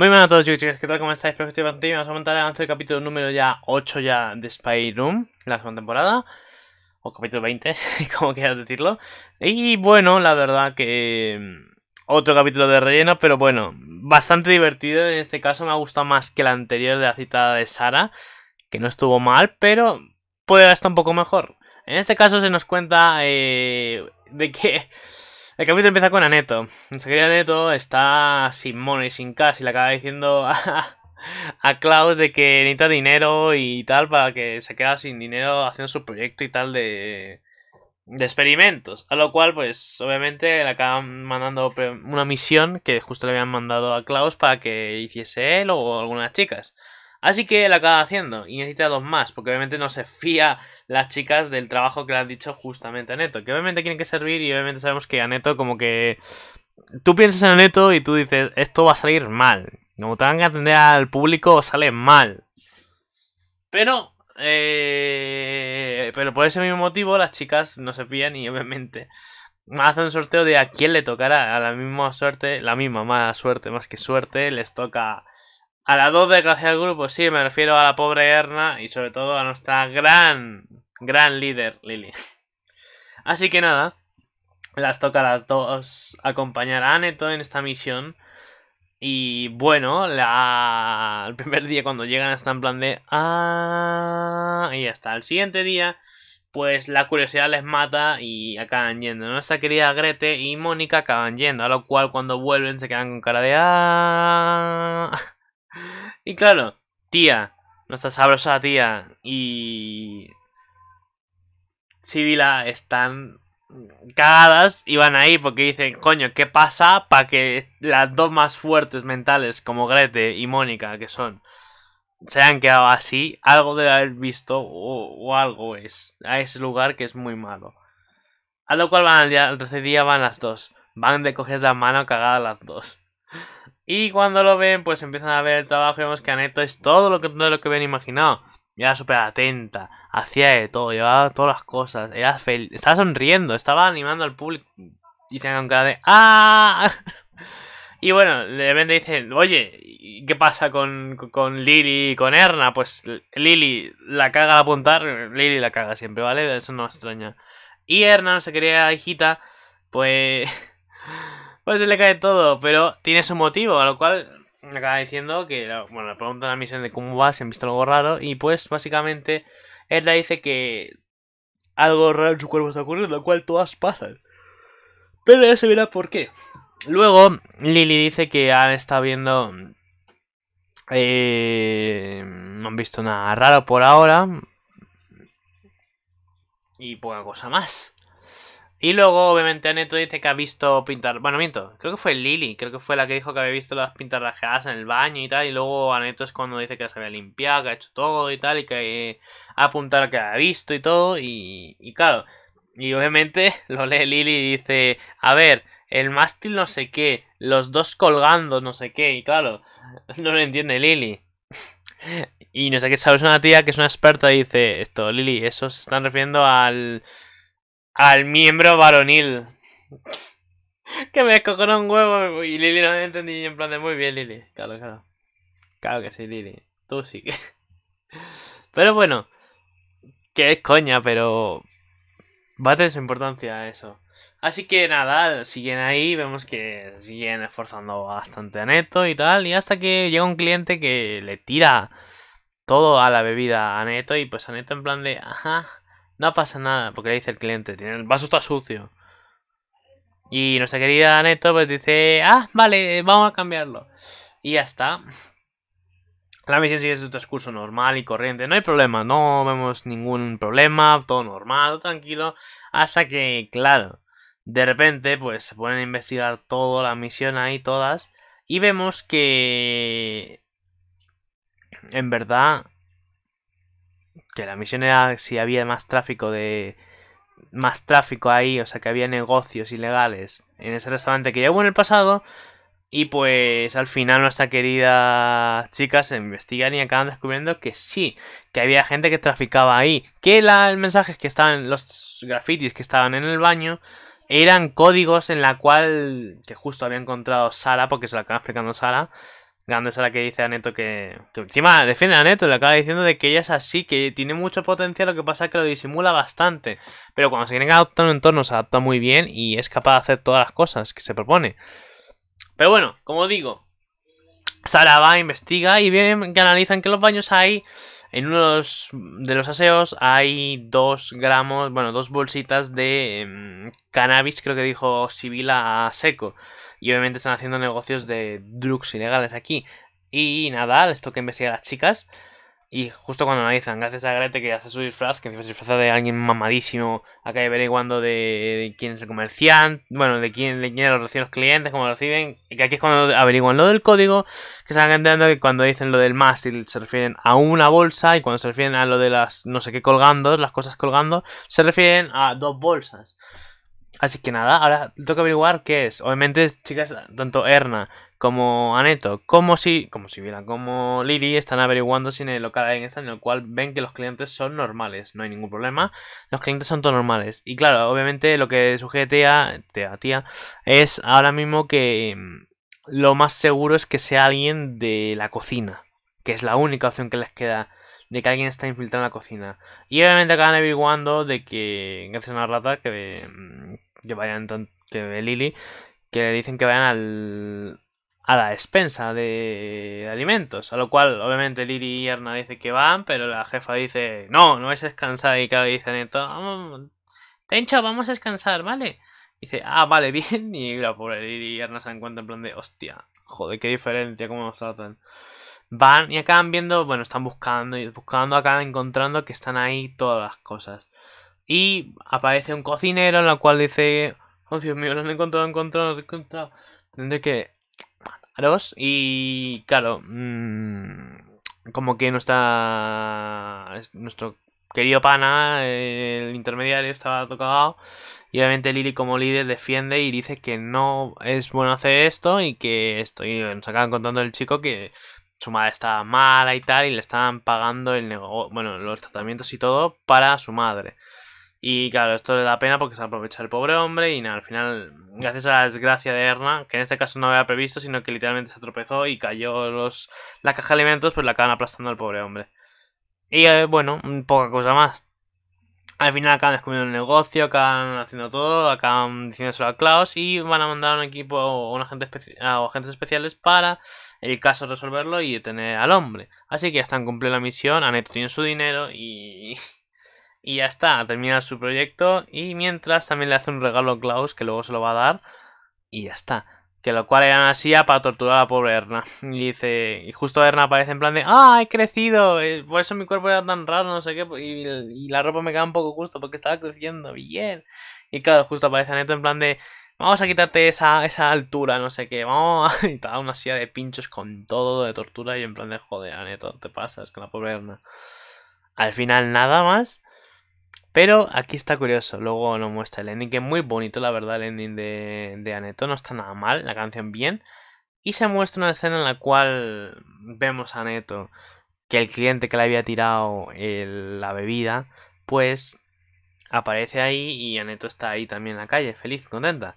Muy buenas a todos chicos, ¿qué tal? ¿Cómo estáis? Espero bastante Vamos a comentar antes el capítulo número ya 8 ya de Spyroom, la segunda temporada. O capítulo 20, como quieras decirlo. Y bueno, la verdad que... Mm, otro capítulo de relleno, pero bueno, bastante divertido. En este caso me ha gustado más que el anterior de la citada de Sara, que no estuvo mal, pero puede estar un poco mejor. En este caso se nos cuenta eh, de que el capítulo empieza con Aneto. Nuestra Aneto está sin money, y sin casa y le acaba diciendo a, Klaus de que necesita dinero y tal para que se quede sin dinero haciendo su proyecto y tal de, de experimentos. A lo cual, pues, obviamente le acaban mandando una misión que justo le habían mandado a Klaus para que hiciese él o algunas chicas. Así que la acaba haciendo y necesita dos más, porque obviamente no se fía las chicas del trabajo que le han dicho justamente a Neto, que obviamente tienen que servir y obviamente sabemos que a Neto como que... Tú piensas en Neto y tú dices, esto va a salir mal. Como te van a atender al público, sale mal. Pero... Eh, pero por ese mismo motivo las chicas no se fían y obviamente Hacen un sorteo de a quién le tocará. A la misma suerte, la misma mala suerte, más que suerte, les toca a las dos gracia del grupo, sí, me refiero a la pobre Erna y sobre todo a nuestra gran, gran líder, Lily. Así que nada, las toca a las dos acompañar a Aneto en esta misión. Y bueno, la... el primer día cuando llegan están en plan de... Ah", y hasta el siguiente día, pues la curiosidad les mata y acaban yendo. Nuestra querida Grete y Mónica acaban yendo, a lo cual cuando vuelven se quedan con cara de... Ah". Y claro, tía, nuestra sabrosa tía y Sibila están cagadas y van ahí porque dicen, coño, ¿qué pasa para que las dos más fuertes mentales como Grete y Mónica, que son, se han quedado así? Algo de haber visto o, algo es a ese lugar que es muy malo. A lo cual van al, día, al tercer día van las dos. Van de coger la mano cagada las dos. Y cuando lo ven, pues empiezan a ver el trabajo y vemos que Aneto es todo lo que, todo lo que habían imaginado. Y era súper atenta, hacía de todo, llevaba todas las cosas, era feliz, estaba sonriendo, estaba animando al público. Y se cara de ¡Ah! y bueno, de repente dicen, oye, ¿qué pasa con, con Lily y con Erna? Pues Lily la caga a apuntar, Lily la caga siempre, ¿vale? Eso no extraña. Y Erna no se quería hijita, pues... Pues se le cae todo, pero tiene su motivo, a lo cual me acaba diciendo que, bueno, le pregunta la misión de cómo va, si han visto algo raro, y pues básicamente él le dice que algo raro en su cuerpo está ocurriendo, lo cual todas pasan. Pero ya se verá por qué. Luego, Lily dice que han estado viendo. Eh, no han visto nada raro por ahora. Y poca cosa más. Y luego, obviamente, Aneto dice que ha visto pintar. Bueno, miento, creo que fue Lili. creo que fue la que dijo que había visto las pintarrajeadas en el baño y tal. Y luego Aneto es cuando dice que se había limpiado, que ha hecho todo y tal, y que ha apuntado que ha visto y todo. Y, claro, y obviamente lo lee Lily y dice: A ver, el mástil no sé qué, los dos colgando no sé qué, y claro, no lo entiende Lili. y no sé qué sabes una tía que es una experta y dice esto, Lili, eso se están refiriendo al al miembro varonil. que me descojonó un huevo y Lili no entendí. En plan de muy bien, Lili. Claro, claro. Claro que sí, Lili. Tú sí que. pero bueno, que es coña, pero va a tener su importancia eso. Así que nada, siguen ahí, vemos que siguen esforzando bastante a Neto y tal. Y hasta que llega un cliente que le tira todo a la bebida a Neto y pues a Neto en plan de, ajá, no pasa nada, porque le dice el cliente, tiene el vaso está sucio. Y nuestra querida Neto pues dice, ah, vale, vamos a cambiarlo. Y ya está. La misión sigue su transcurso normal y corriente, no hay problema, no vemos ningún problema, todo normal, tranquilo, hasta que, claro, de repente pues se ponen a investigar toda la misión ahí, todas, y vemos que... En verdad, que la misión era si había más tráfico de más tráfico ahí, o sea que había negocios ilegales en ese restaurante que ya hubo en el pasado y pues al final nuestra querida chicas se investigan y acaban descubriendo que sí, que había gente que traficaba ahí, que el mensaje que estaban los grafitis que estaban en el baño eran códigos en la cual que justo había encontrado Sara porque se lo acaba explicando Sara Gando es la que dice a Neto que, Encima defiende a Neto, le acaba diciendo de que ella es así, que tiene mucho potencial, lo que pasa es que lo disimula bastante. Pero cuando se tiene que adaptar a un entorno se adapta muy bien y es capaz de hacer todas las cosas que se propone. Pero bueno, como digo, Sara va, investiga y bien que analizan que los baños hay en uno de los, aseos hay dos gramos, bueno, dos bolsitas de em, cannabis, creo que dijo Sibila a seco. Y obviamente están haciendo negocios de drugs ilegales aquí. Y nada, les toca investigar a las chicas. Y justo cuando analizan, gracias a Grete que hace su disfraz, que se disfraz de alguien mamadísimo, acá averiguando de, quién es el comerciante, bueno, de quién, le quién los reciben los clientes, cómo lo reciben, que aquí es cuando averiguan lo del código, que se van entendiendo que cuando dicen lo del mástil se refieren a una bolsa y cuando se refieren a lo de las no sé qué colgando, las cosas colgando, se refieren a dos bolsas. Así que nada, ahora tengo que averiguar qué es. Obviamente, chicas, tanto Erna como Aneto, como si, como si mira, como Lily están averiguando si en el local hay en esta en el cual ven que los clientes son normales, no hay ningún problema, los clientes son todos normales. Y claro, obviamente lo que sugiere tía, tía, es ahora mismo que mm, lo más seguro es que sea alguien de la cocina, que es la única opción que les queda de que alguien está infiltrando la cocina. Y obviamente acaban averiguando de que, gracias a una rata, que mm, que vayan que Lili que le dicen que vayan al a la despensa de alimentos, a lo cual obviamente Lili y Erna dice que van, pero la jefa dice, "No, no es descansar." Y cada dicen esto "Tencho, vamos a descansar, ¿vale?" dice, "Ah, vale, bien." Y la pobre Lili y Erna se encuentran en plan de, "Hostia, joder, qué diferencia cómo nos tratan." Van y acaban viendo, bueno, están buscando y buscando, acaban encontrando que están ahí todas las cosas. Y aparece un cocinero en la cual dice, oh Dios mío, lo he encontrado, lo encontrado, lo he encontrado. Tendré que mataros. Y claro, mmm, como que nuestra... nuestro querido pana, el intermediario, estaba tocado. Y obviamente Lily como líder defiende y dice que no es bueno hacer esto y que esto. Y nos acaban contando el chico que su madre estaba mala y tal y le estaban pagando el bueno, los tratamientos y todo para su madre. Y claro, esto le da pena porque se aprovecha el pobre hombre y nada, al final, gracias a la desgracia de Erna, que en este caso no había previsto, sino que literalmente se tropezó y cayó los, la caja de alimentos, pues la acaban aplastando al pobre hombre. Y eh, bueno, poca cosa más. Al final acaban descubriendo el negocio, acaban haciendo todo, acaban diciéndoselo a Klaus y van a mandar un equipo o un agente agentes especiales para el caso resolverlo y detener al hombre. Así que ya están cumpliendo la misión, Aneto tiene su dinero y... Y ya está, termina su proyecto y mientras también le hace un regalo a Klaus que luego se lo va a dar y ya está. Que lo cual era una silla para torturar a la pobre Erna. Y dice, y justo Erna aparece en plan de, ah, he crecido, eh, por eso mi cuerpo era tan raro, no sé qué, y, la ropa me queda un poco justo porque estaba creciendo bien. Y claro, justo aparece Neto en plan de, vamos a quitarte esa, esa altura, no sé qué, vamos a quitar una silla de pinchos con todo de tortura y en plan de, joder, Neto, te pasas con la pobre Erna. Al final nada más. Pero aquí está curioso, luego nos muestra el ending, que es muy bonito, la verdad, el ending de, Aneto, no está nada mal, la canción bien. Y se muestra una escena en la cual vemos a Aneto que el cliente que le había tirado la bebida, pues aparece ahí y Aneto está ahí también en la calle, feliz, contenta.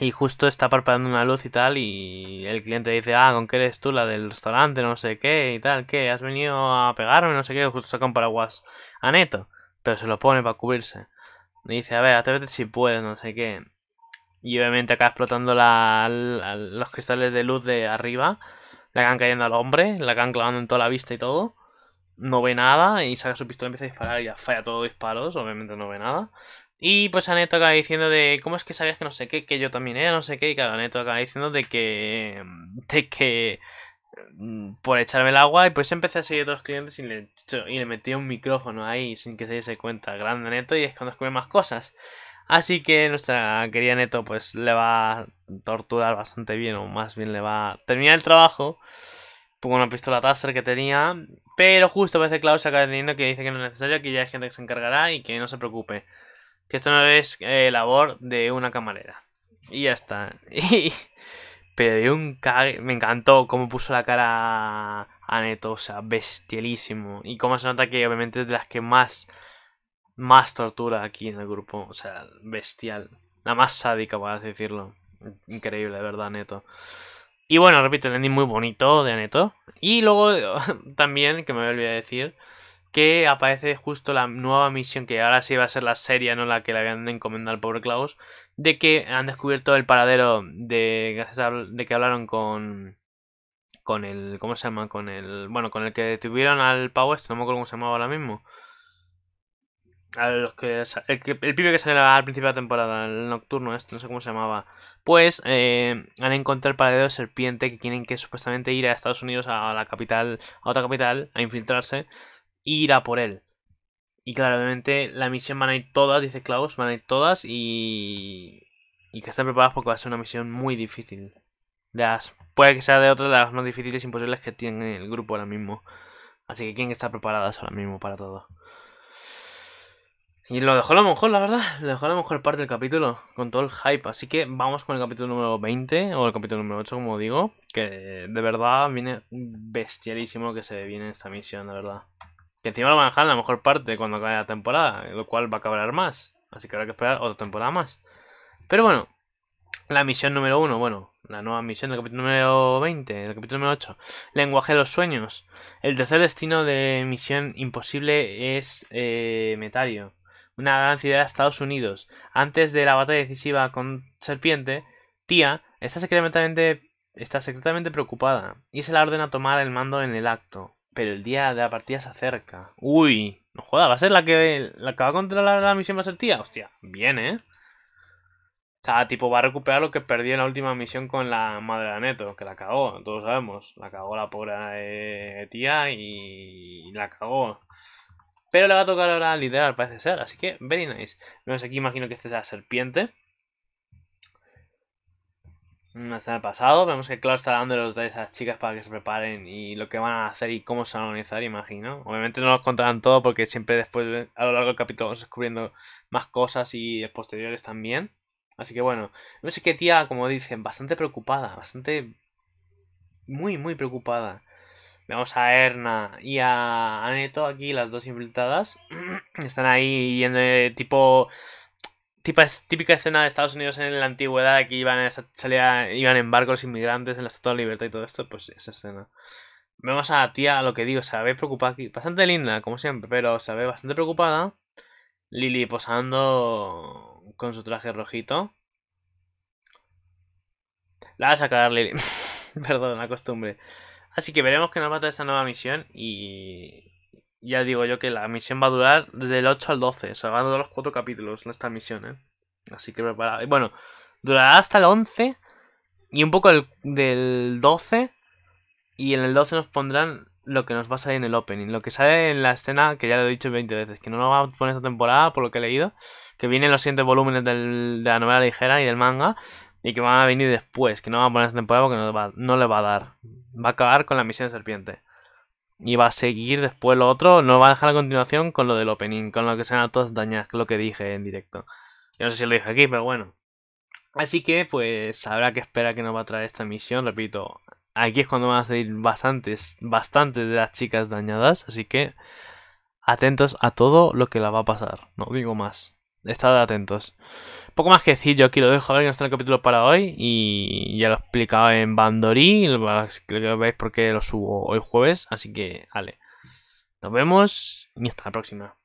Y justo está parpadeando una luz y tal, y el cliente dice, ah, ¿con qué eres tú? La del restaurante, no sé qué, y tal, ¿qué? ¿Has venido a pegarme? No sé qué, justo saca un paraguas. Aneto pero se lo pone para cubrirse. Me dice, a ver, atrévete si puedes, no sé qué. Y obviamente acá explotando los cristales de luz de arriba. Le acaban cayendo al hombre, le acaban clavando en toda la vista y todo. No ve nada y saca su pistola y empieza a disparar y ya falla todos disparos, obviamente no ve nada. Y pues Aneto acaba diciendo de cómo es que sabías que no sé qué, que yo también era, no sé qué, y claro, Aneto acaba diciendo de que. de que Mm. por echarme el agua y pues empecé a seguir a otros clientes y le, y metí un micrófono ahí sin que se diese cuenta. Grande Neto y es cuando descubre más cosas. Así que nuestra querida Neto pues le va a torturar bastante bien o más bien le va a terminar el trabajo Tuvo una pistola taser que tenía. Pero justo a veces Klaus acaba entendiendo que dice que no es necesario, que ya hay gente que se encargará y que no se preocupe. Que esto no es eh, labor de una camarera. Y ya está. Y pero un Me encantó cómo puso la cara a Neto. O sea, bestialísimo. Y cómo se nota que obviamente es de las que más. Más tortura aquí en el grupo. O sea, bestial. La más sádica, por así decirlo. Increíble, de verdad, Neto. Y bueno, repito, el ending muy bonito de Neto. Y luego también, que me olvidé de decir, que aparece justo la nueva misión, que ahora sí va a ser la serie, no la que le habían encomendado al pobre Klaus, de que han descubierto el paradero de, de que hablaron con con el ¿cómo se llama? con el bueno, con el que detuvieron al Power este, no me acuerdo cómo se llamaba ahora mismo. A los que el, pibe que salía al principio de la temporada, el nocturno este, no sé cómo se llamaba. Pues eh, han encontrado el paradero de serpiente que tienen que supuestamente ir a Estados Unidos, a la capital, a otra capital, a infiltrarse ir a por él. Y claramente la misión van a ir todas, dice Klaus, van a ir todas y... Y que estén preparadas porque va a ser una misión muy difícil. De las, puede que sea de otras de las más difíciles e imposibles que tiene el grupo ahora mismo. Así que que estar preparadas ahora mismo para todo. Y lo dejó a lo mejor, la verdad. Lo dejó a lo mejor parte del capítulo. Con todo el hype. Así que vamos con el capítulo número 20. O el capítulo número 8, como digo. Que de verdad viene bestialísimo que se viene en esta misión, de verdad. Que encima lo van a dejar la mejor parte cuando acabe la temporada, lo cual va a cabrar más. Así que habrá que esperar otra temporada más. Pero bueno, la misión número uno bueno, la nueva misión del capítulo número 20, El capítulo número 8, lenguaje de los sueños. El tercer destino de misión imposible es eh, Metario, una gran ciudad de Estados Unidos. Antes de la batalla decisiva con Serpiente, Tía está secretamente, está secretamente preocupada y se la ordena tomar el mando en el acto. Pero el día de la partida se acerca. Uy, no juega. va a ser la que, la que va a controlar la misión va a ser tía. Hostia, bien, ¿eh? O sea, tipo, va a recuperar lo que perdió en la última misión con la madre de Neto, que la cagó, todos sabemos. La cagó la pobre eh, tía y la cagó. Pero le va a tocar ahora liderar, parece ser, así que, very nice. Vemos aquí, imagino que este sea serpiente. Hasta el pasado, vemos que claro está dando los detalles a las chicas para que se preparen y lo que van a hacer y cómo se van a organizar, imagino. Obviamente no nos contarán todo porque siempre después, a lo largo del capítulo, vamos descubriendo más cosas y posteriores también. Así que bueno, no sé qué tía, como dicen, bastante preocupada, bastante... Muy, muy preocupada. Vemos a Erna y a Aneto aquí, las dos infiltradas. Están ahí en tipo típica escena de Estados Unidos en la antigüedad que iban, a salía, iban en barcos inmigrantes en la Estatua de Libertad y todo esto, pues esa escena. Vemos a la tía, a lo que digo, se ve preocupada Bastante linda, como siempre, pero se ve bastante preocupada. Lily posando con su traje rojito. La vas a cagar, Lily. Perdón, la costumbre. Así que veremos qué nos va a dar esta nueva misión y ya digo yo que la misión va a durar desde el 8 al 12. O sea, a durar los cuatro capítulos de esta misión, ¿eh? Así que preparad. Bueno, durará hasta el 11 y un poco del 12. Y en el 12 nos pondrán lo que nos va a salir en el opening. Lo que sale en la escena, que ya lo he dicho 20 veces, que no lo va a poner esta temporada, por lo que he leído. Que vienen los siguientes volúmenes de la novela ligera y del manga. Y que van a venir después, que no van a poner esta temporada porque no, no le va a dar. Va a acabar con la misión de serpiente y va a seguir después lo otro. No va a dejar a continuación con lo del opening, con lo que sean todas dañas, lo que dije en directo. Yo no sé si lo dije aquí, pero bueno. Así que pues habrá que esperar que nos va a traer esta misión. Repito, aquí es cuando van a salir bastantes, bastantes de las chicas dañadas. Así que atentos a todo lo que la va a pasar. No digo más estad atentos. Poco más que decir, yo aquí lo dejo, a ver el capítulo para hoy. Y ya lo he explicado en Bandori creo que veis porque lo subo hoy jueves. Así que, vale. Nos vemos y hasta la próxima.